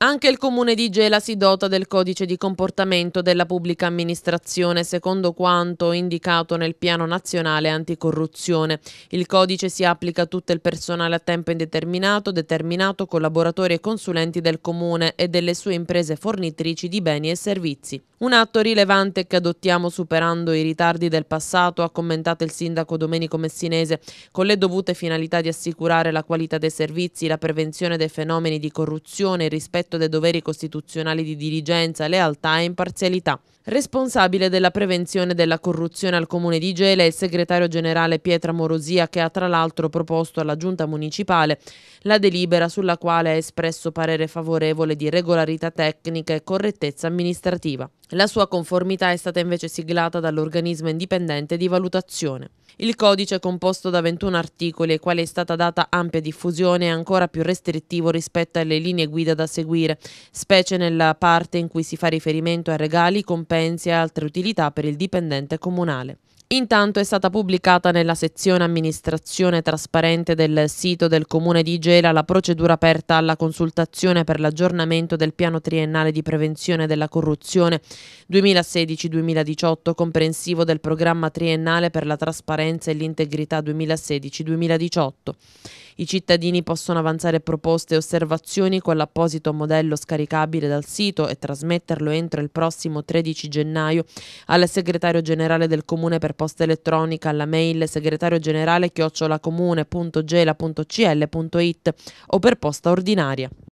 Anche il comune di Gela si dota del codice di comportamento della pubblica amministrazione secondo quanto indicato nel piano nazionale anticorruzione. Il codice si applica a tutto il personale a tempo indeterminato, determinato, collaboratori e consulenti del comune e delle sue imprese fornitrici di beni e servizi. Un atto rilevante che adottiamo superando i ritardi del passato, ha commentato il sindaco Domenico Messinese, con le dovute finalità di assicurare la qualità dei servizi, la prevenzione dei fenomeni di corruzione, il rispetto rispetto dei doveri costituzionali di dirigenza, lealtà e imparzialità. Responsabile della prevenzione della corruzione al comune di Gela è il segretario generale Pietra Morosia che ha tra l'altro proposto alla giunta municipale la delibera sulla quale ha espresso parere favorevole di regolarità tecnica e correttezza amministrativa. La sua conformità è stata invece siglata dall'organismo indipendente di valutazione. Il codice è composto da 21 articoli ai quali è stata data ampia diffusione e ancora più restrittivo rispetto alle linee guida da seguire, specie nella parte in cui si fa riferimento a regali, compensi e altre utilità per il dipendente comunale. Intanto è stata pubblicata nella sezione amministrazione trasparente del sito del Comune di Gela la procedura aperta alla consultazione per l'aggiornamento del piano triennale di prevenzione della corruzione 2016-2018 comprensivo del programma triennale per la trasparenza e l'integrità 2016-2018. I cittadini possono avanzare proposte e osservazioni con l'apposito modello scaricabile dal sito e trasmetterlo entro il prossimo 13 gennaio al segretario generale del Comune per posta elettronica, alla mail segretario generale chiocciolacomune.gela.cl.it o per posta ordinaria.